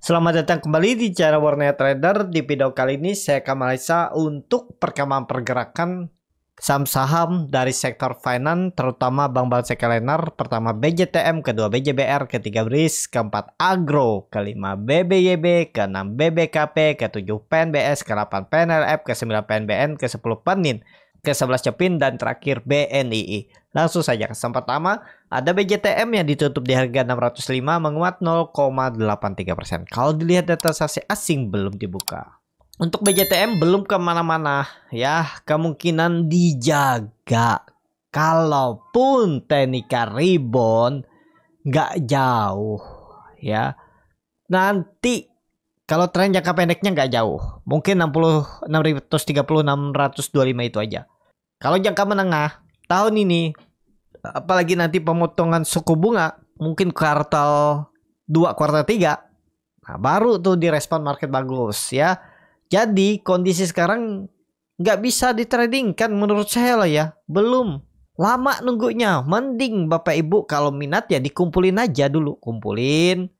Selamat datang kembali di cara Warnet Trader. Di video kali ini saya akan analisa untuk perkembangan pergerakan saham-saham dari sektor finance terutama bank-bank sekuler pertama BJTM, kedua BJBR, ketiga BRIS, keempat Agro, kelima BBYB, keenam BBKP, ketujuh PNBS, ke-8 PNLF, ke-9 PNBN, ke-10 PENIN, ke-11 Cepin dan terakhir BNII. Langsung saja ke saham pertama, ada BJTM yang ditutup di harga 605 menguat 0,83%. Kalau dilihat data sasi asing belum dibuka. Untuk BJTM belum kemana-mana ya, kemungkinan dijaga. Kalaupun Teknika Ribbon nggak jauh ya. Nanti kalau tren jangka pendeknya nggak jauh, mungkin 60 630 625 itu aja. Kalau jangka menengah tahun ini apalagi nanti pemotongan suku bunga mungkin kuartal 2 kuartal 3 nah baru tuh direspon market bagus ya jadi kondisi sekarang nggak bisa kan menurut saya lah ya belum lama nunggunya mending bapak ibu kalau minat ya dikumpulin aja dulu kumpulin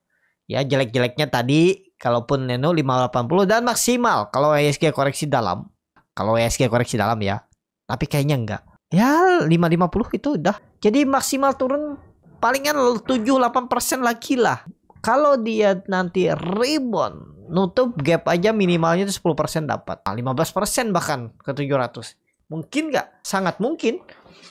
ya jelek-jeleknya tadi kalaupun Neno 580 dan maksimal kalau ESG koreksi dalam kalau ESG koreksi dalam ya tapi kayaknya enggak ya 550 itu udah jadi maksimal turun palingan 7 persen lagi lah kalau dia nanti rebound nutup gap aja minimalnya itu 10% dapat nah, persen bahkan ke 700 mungkin nggak sangat mungkin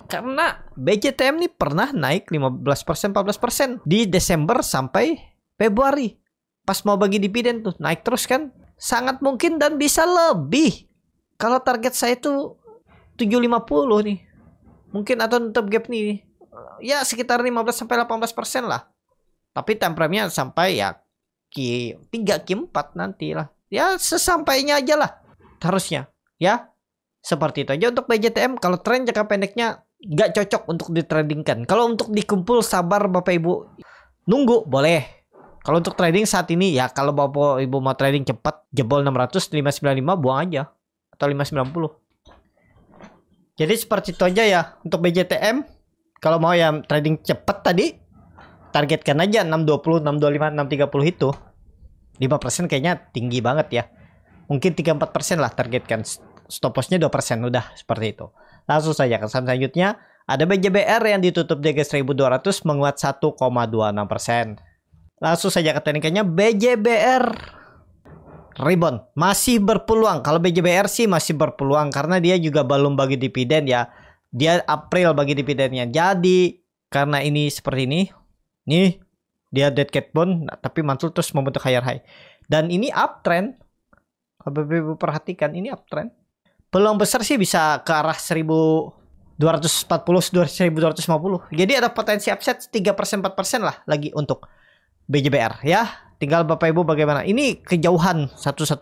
karena BJTM ini pernah naik 15% 14% di Desember sampai Februari pas mau bagi dividen tuh naik terus kan sangat mungkin dan bisa lebih kalau target saya itu 750 nih mungkin atau nutup gap nih ya sekitar 15 sampai 18 persen lah tapi time frame-nya sampai ya Q 3 Q 4 nanti lah ya sesampainya aja lah harusnya ya seperti itu aja untuk BJTM kalau tren jangka pendeknya nggak cocok untuk ditradingkan kalau untuk dikumpul sabar bapak ibu nunggu boleh kalau untuk trading saat ini ya kalau bapak ibu mau trading cepat jebol 600 595 buang aja atau 590 jadi seperti itu aja ya untuk BJTM. Kalau mau yang trading cepet tadi targetkan aja 620, 625, 630 itu. 5% kayaknya tinggi banget ya. Mungkin 3-4 persen lah targetkan. Stop lossnya 2% udah seperti itu. Langsung saja ke saham selanjutnya. Ada BJBR yang ditutup di 1200 menguat 1,26%. Langsung saja ke teknikannya BJBR rebound. Masih berpeluang. Kalau BJBR sih masih berpeluang karena dia juga belum bagi dividen ya. Dia April bagi dividennya. Jadi karena ini seperti ini. Nih dia dead cat bond nah, tapi mantul terus membentuk higher high. Dan ini uptrend. Kalau perhatikan ini uptrend. Peluang besar sih bisa ke arah 1000 240 1250. Jadi ada potensi upset 3% 4% lah lagi untuk BJBR ya. Tinggal Bapak Ibu bagaimana? Ini kejauhan 1150.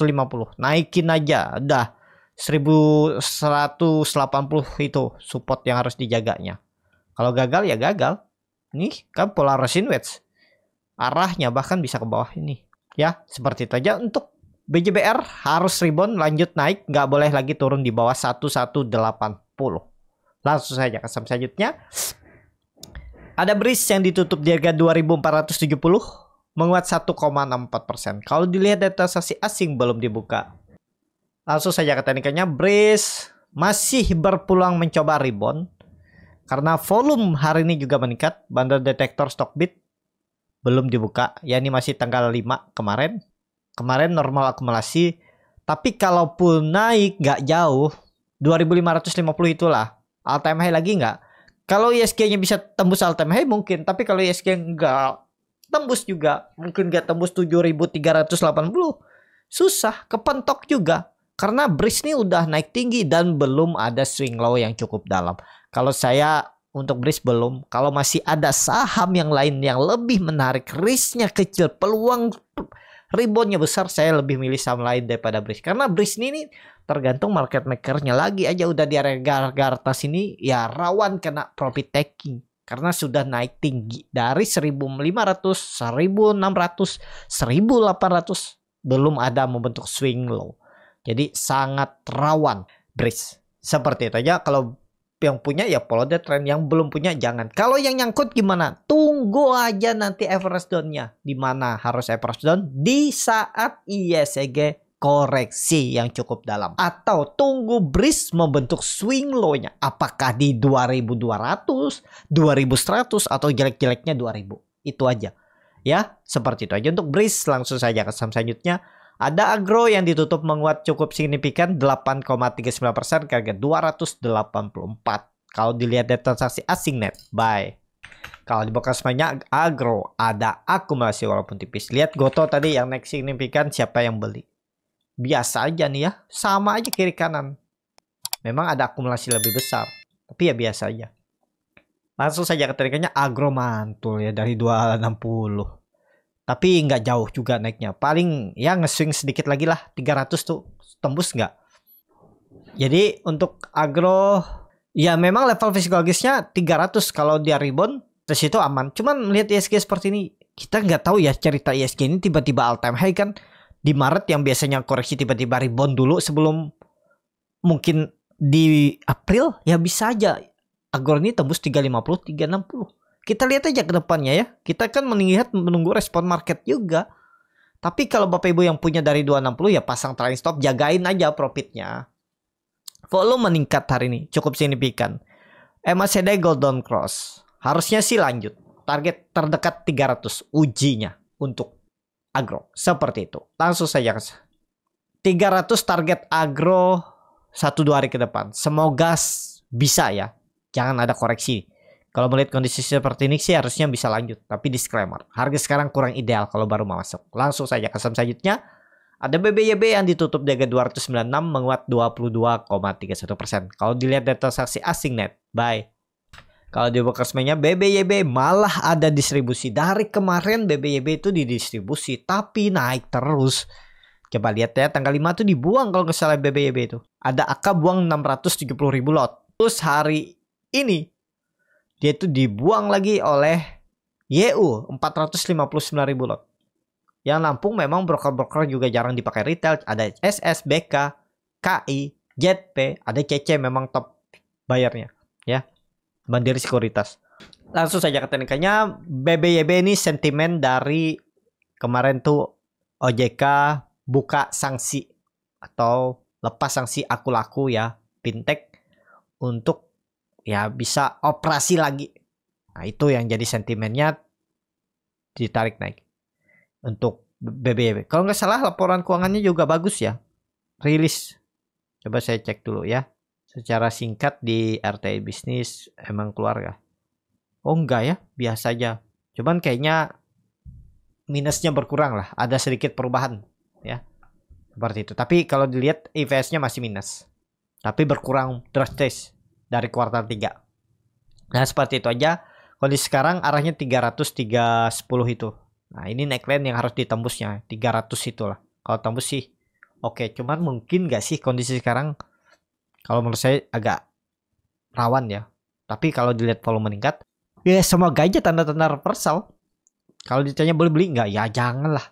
Naikin aja, udah 1180 itu support yang harus dijaganya. Kalau gagal ya gagal. Nih kan resin wedge. Arahnya bahkan bisa ke bawah ini. Ya, seperti itu aja untuk BJBR harus rebound lanjut naik, nggak boleh lagi turun di bawah 1180. Langsung saja ke saham selanjutnya. Ada bridge yang ditutup di harga 2470 menguat 1,64%. Kalau dilihat data transaksi asing belum dibuka. Langsung saja ke teknikanya, Brace masih berpeluang mencoba rebound. Karena volume hari ini juga meningkat, bandar detektor Stockbit belum dibuka, Ya ini masih tanggal 5 kemarin. Kemarin normal akumulasi, tapi kalaupun naik nggak jauh, 2550 itulah. All time high lagi nggak? Kalau ISG-nya e bisa tembus all time high mungkin, tapi kalau ISG e nggak tembus juga mungkin gak tembus 7380 susah kepentok juga karena bridge ini udah naik tinggi dan belum ada swing low yang cukup dalam. Kalau saya untuk bridge belum, kalau masih ada saham yang lain yang lebih menarik, risknya kecil, peluang reboundnya besar, saya lebih milih saham lain daripada bridge. Karena bridge ini, tergantung market makernya lagi aja udah di area gar atas ini ya rawan kena profit taking karena sudah naik tinggi dari 1500, 1600, 1800 belum ada membentuk swing low. Jadi sangat rawan breeze. Seperti itu aja kalau yang punya ya follow the trend yang belum punya jangan. Kalau yang nyangkut gimana? Tunggu aja nanti everest down-nya. Di mana harus everest down? Di saat ISG e koreksi yang cukup dalam atau tunggu bris membentuk swing low-nya apakah di 2200, 2100 atau jelek-jeleknya 2000. Itu aja. Ya, seperti itu aja untuk bris langsung saja ke saham selanjutnya. Ada agro yang ditutup menguat cukup signifikan 8,39% ke harga 284. Kalau dilihat dari transaksi asing net, buy. Kalau di bekas banyak agro ada akumulasi walaupun tipis. Lihat Goto tadi yang naik signifikan siapa yang beli biasa aja nih ya. Sama aja kiri kanan. Memang ada akumulasi lebih besar. Tapi ya biasa aja. Langsung saja keterikannya agro mantul ya dari 260. Tapi nggak jauh juga naiknya. Paling ya ngeswing sedikit lagi lah. 300 tuh tembus nggak? Jadi untuk agro ya memang level psikologisnya 300 kalau dia rebound terus itu aman. Cuman melihat ISG seperti ini kita nggak tahu ya cerita ISG ini tiba-tiba all time high kan di Maret yang biasanya koreksi tiba-tiba rebound dulu sebelum mungkin di April ya bisa aja Agor ini tembus 350 360 kita lihat aja ke depannya ya kita kan melihat menunggu respon market juga tapi kalau Bapak Ibu yang punya dari 260 ya pasang trailing stop jagain aja profitnya volume meningkat hari ini cukup signifikan MACD Golden Cross harusnya sih lanjut target terdekat 300 ujinya untuk agro. Seperti itu. Langsung saja. 300 target agro 1-2 hari ke depan. Semoga bisa ya. Jangan ada koreksi. Kalau melihat kondisi seperti ini sih harusnya bisa lanjut. Tapi disclaimer, harga sekarang kurang ideal kalau baru mau masuk. Langsung saja ke selanjutnya. Ada BBYB yang ditutup di harga 296 menguat 22,31%. Kalau dilihat data saksi asing net, bye. Kalau di workersman-nya BBYB malah ada distribusi. Dari kemarin BBYB itu didistribusi tapi naik terus. Coba lihat ya tanggal 5 itu dibuang kalau nggak salah BBYB itu. Ada AK buang 670 ribu lot. Terus hari ini dia itu dibuang lagi oleh YU 459 ribu lot. Yang Lampung memang broker-broker juga jarang dipakai retail. Ada SS, BK, KI, JP, ada CC memang top bayarnya. Mandiri Sekuritas. Langsung saja ke teknikanya, BBYB ini sentimen dari kemarin tuh OJK buka sanksi atau lepas sanksi aku laku ya fintech untuk ya bisa operasi lagi. Nah, itu yang jadi sentimennya ditarik naik untuk BBYB. Kalau nggak salah laporan keuangannya juga bagus ya. Rilis. Coba saya cek dulu ya secara singkat di RTI bisnis emang keluarga? Oh enggak ya, biasa aja. Cuman kayaknya minusnya berkurang lah, ada sedikit perubahan ya. Seperti itu. Tapi kalau dilihat IPS-nya masih minus. Tapi berkurang drastis dari kuartal 3. Nah, seperti itu aja. Kondisi sekarang arahnya 300 310 itu. Nah, ini neckline yang harus ditembusnya 300 itulah. Kalau tembus sih oke, okay. cuman mungkin gak sih kondisi sekarang kalau menurut saya agak rawan ya. Tapi kalau dilihat volume meningkat, ya semua gajah tanda-tanda reversal. Kalau ditanya boleh beli nggak? Ya jangan lah.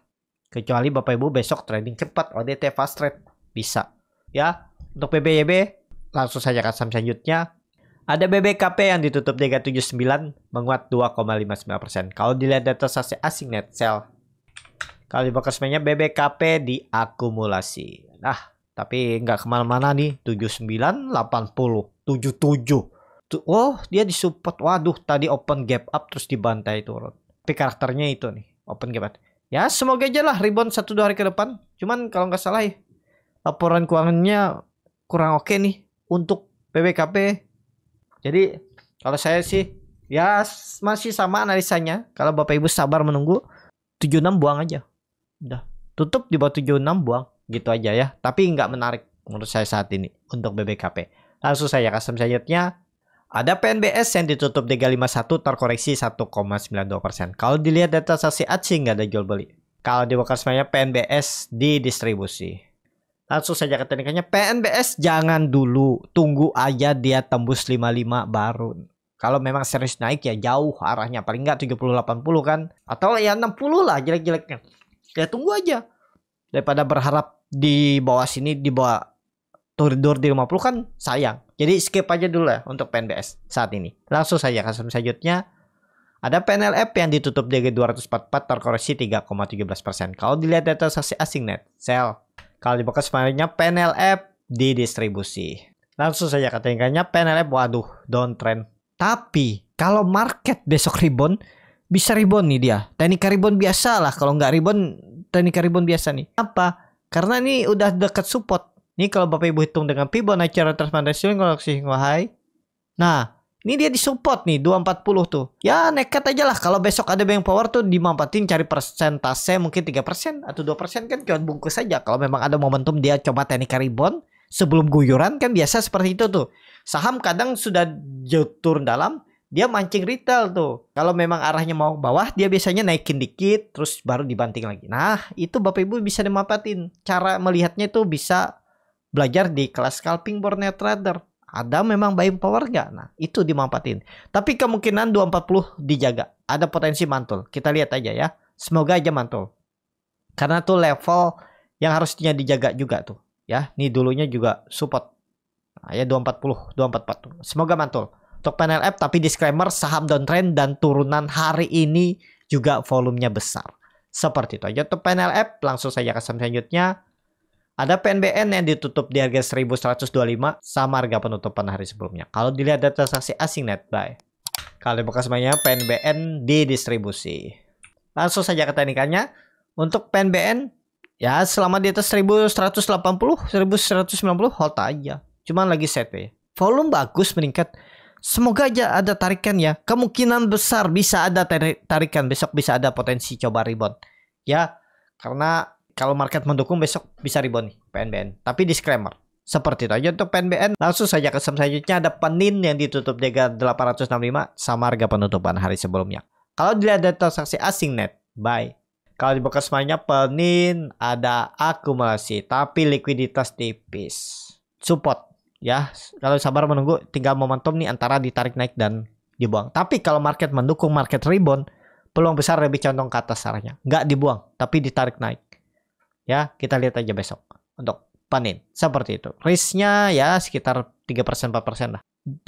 Kecuali Bapak Ibu besok trading cepat, ODT fast trade. Bisa. Ya, untuk BBYB langsung saja ke saham selanjutnya. Ada BBKP yang ditutup 79, menguat 2,59%. Kalau dilihat data saksi asing net sell. Kalau di BBKP diakumulasi. Nah, tapi nggak kemana-mana nih. 79, 80, 77. Tuh, oh dia disupport. Waduh tadi open gap up terus dibantai turun. Tapi karakternya itu nih. Open gap up. Ya semoga aja lah rebound satu dua hari ke depan. Cuman kalau nggak salah ya. Laporan keuangannya kurang oke nih. Untuk PBKP. Jadi kalau saya sih ya masih sama analisanya. Kalau Bapak Ibu sabar menunggu. 76 buang aja. Udah. Tutup di bawah 76 buang gitu aja ya. Tapi nggak menarik menurut saya saat ini untuk BBKP. Langsung saya custom selanjutnya. Ada PNBS yang ditutup 351 terkoreksi 1,92%. Kalau dilihat data saksi asing nggak ada jual beli. Kalau di semuanya PNBS di distribusi. Langsung saja ke teknikannya PNBS jangan dulu tunggu aja dia tembus 55 baru. Kalau memang serius naik ya jauh arahnya paling nggak 70 80 kan atau ya 60 lah jelek-jeleknya. Ya tunggu aja daripada berharap di bawah sini di bawah turidor di 50 kan sayang. Jadi skip aja dulu lah untuk PNBS saat ini. Langsung saja kasus selanjutnya. Ada PNLF yang ditutup DG 244 terkoreksi 3,17%. Kalau dilihat data saksi asing net, sell. Kalau dibuka sebenarnya PNLF distribusi. Langsung saja katanya PNLF waduh downtrend. Tapi kalau market besok rebound bisa rebound nih dia. Teknik rebound biasa lah. Kalau nggak rebound teknik rebound biasa nih. Apa? Karena ini udah dekat support. Nih kalau Bapak Ibu hitung dengan Fibonacci retracement kalau sih Wahai. Nah, ini dia di support nih 240 tuh. Ya nekat aja lah kalau besok ada bank power tuh dimampatin cari persentase mungkin 3% atau 2% kan cuma bungkus saja. Kalau memang ada momentum dia coba teknik rebound sebelum guyuran kan biasa seperti itu tuh. Saham kadang sudah jatuh dalam dia mancing retail tuh. Kalau memang arahnya mau ke bawah, dia biasanya naikin dikit, terus baru dibanting lagi. Nah, itu Bapak Ibu bisa dimanfaatin. Cara melihatnya itu bisa belajar di kelas scalping Borneo Trader. Ada memang buying power nggak? Nah, itu dimanfaatin. Tapi kemungkinan 240 dijaga. Ada potensi mantul. Kita lihat aja ya. Semoga aja mantul. Karena tuh level yang harusnya dijaga juga tuh. Ya, ini dulunya juga support. Nah, ya 240, 244. Semoga mantul. Untuk panel app tapi disclaimer saham downtrend dan turunan hari ini juga volumenya besar. Seperti itu aja untuk panel app. Langsung saja ke saham selanjutnya. Ada PNBN yang ditutup di harga 1125 sama harga penutupan hari sebelumnya. Kalau dilihat dari transaksi asing net buy. Kali bekas semuanya PNBN didistribusi. Langsung saja ke teknikannya. Untuk PNBN ya selama di atas 1180, 1190 hold aja. Cuman lagi set ya. Volume bagus meningkat Semoga aja ada tarikan ya. Kemungkinan besar bisa ada tarikan besok bisa ada potensi coba rebound. Ya, karena kalau market mendukung besok bisa rebound nih PNBN. Tapi disclaimer, seperti itu aja untuk PNBN. Langsung saja ke saham selanjutnya ada Penin yang ditutup dega 865 sama harga penutupan hari sebelumnya. Kalau dilihat dari transaksi asing net, Bye. Kalau dibuka semuanya Penin ada akumulasi tapi likuiditas tipis. Support ya kalau sabar menunggu tinggal momentum nih antara ditarik naik dan dibuang. Tapi kalau market mendukung market rebound, peluang besar lebih condong ke atas arahnya. Nggak dibuang, tapi ditarik naik. Ya, kita lihat aja besok untuk panin. Seperti itu. Risknya ya sekitar 3% 4% lah.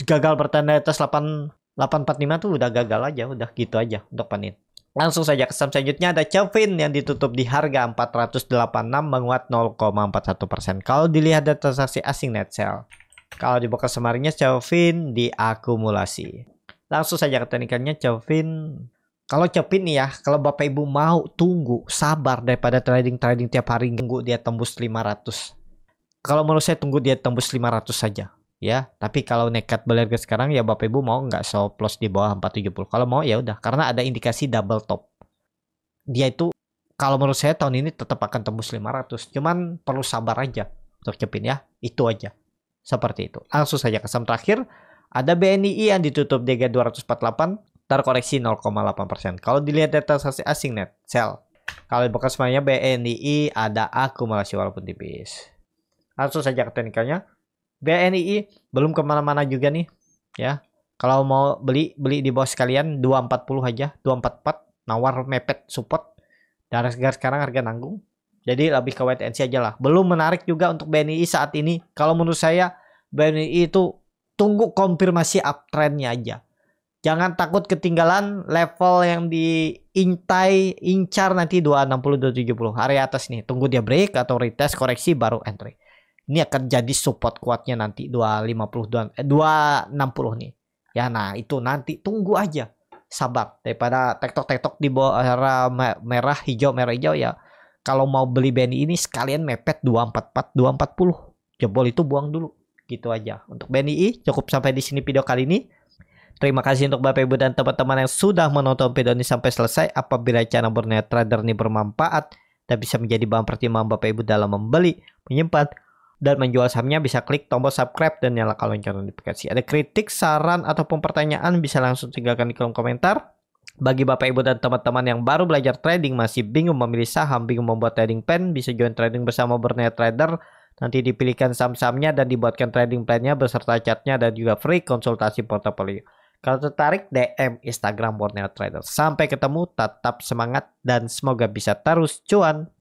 Gagal bertanda atas 8 845 tuh udah gagal aja, udah gitu aja untuk panin. Langsung saja ke saham selanjutnya ada Chavin yang ditutup di harga 486 menguat 0,41%. Kalau dilihat dari transaksi asing net sale. Kalau di bekas semarinya Chauvin diakumulasi. Langsung saja ke teknikannya Chauvin. Kalau Chauvin nih ya, kalau Bapak Ibu mau tunggu, sabar daripada trading-trading tiap hari tunggu dia tembus 500. Kalau menurut saya tunggu dia tembus 500 saja ya tapi kalau nekat beli harga sekarang ya bapak ibu mau nggak stop loss di bawah 470 kalau mau ya udah karena ada indikasi double top dia itu kalau menurut saya tahun ini tetap akan tembus 500 cuman perlu sabar aja untuk cepin ya itu aja seperti itu. Langsung saja ke saham terakhir. Ada BNI yang ditutup DG 248 terkoreksi 0,8%. Kalau dilihat data asing net sell. Kalau bekas semuanya BNI ada akumulasi walaupun tipis. Langsung saja ke teknikalnya. BNI belum kemana-mana juga nih. Ya, kalau mau beli beli di bawah sekalian 240 aja 244 nawar mepet support dan sekarang harga nanggung jadi lebih ke wait and see aja lah. Belum menarik juga untuk BNI saat ini. Kalau menurut saya BNI itu tunggu konfirmasi uptrendnya aja. Jangan takut ketinggalan level yang diintai incar nanti 260 270 hari atas nih. Tunggu dia break atau retest koreksi baru entry. Ini akan jadi support kuatnya nanti 250 260 eh, nih. Ya nah itu nanti tunggu aja. Sabar daripada tektok-tektok di bawah merah hijau merah hijau ya kalau mau beli BNI ini sekalian mepet 244 240 jebol itu buang dulu gitu aja untuk BNI cukup sampai di sini video kali ini Terima kasih untuk Bapak Ibu dan teman-teman yang sudah menonton video ini sampai selesai. Apabila channel Borneo Trader ini bermanfaat dan bisa menjadi bahan pertimbangan Bapak Ibu dalam membeli, menyimpan, dan menjual sahamnya bisa klik tombol subscribe dan nyalakan lonceng notifikasi. Ada kritik, saran, ataupun pertanyaan bisa langsung tinggalkan di kolom komentar. Bagi Bapak Ibu dan teman-teman yang baru belajar trading masih bingung memilih saham, bingung membuat trading plan, bisa join trading bersama Berniat Trader. Nanti dipilihkan saham-sahamnya dan dibuatkan trading plan-nya beserta chartnya dan juga free konsultasi portofolio. Kalau tertarik DM Instagram Borneo Trader. Sampai ketemu, tetap semangat dan semoga bisa terus cuan.